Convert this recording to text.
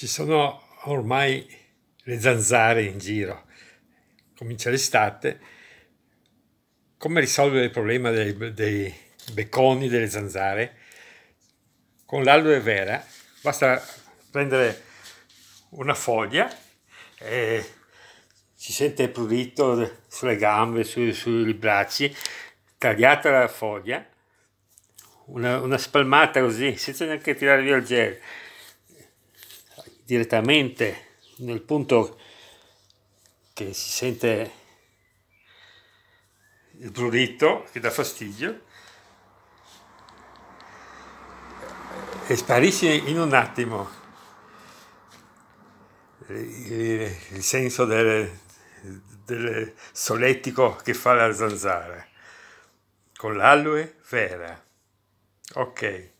ci sono ormai le zanzare in giro, comincia l'estate, come risolvere il problema dei, dei becconi delle zanzare? Con l'aloe vera basta prendere una foglia e si sente il prurito sulle gambe, su, sui bracci, tagliata la foglia, una, una spalmata così, senza neanche tirare via il gel, direttamente nel punto che si sente il prurito che dà fastidio e sparisce in un attimo il, il senso del, del solettico che fa la zanzara con l'aloe vera ok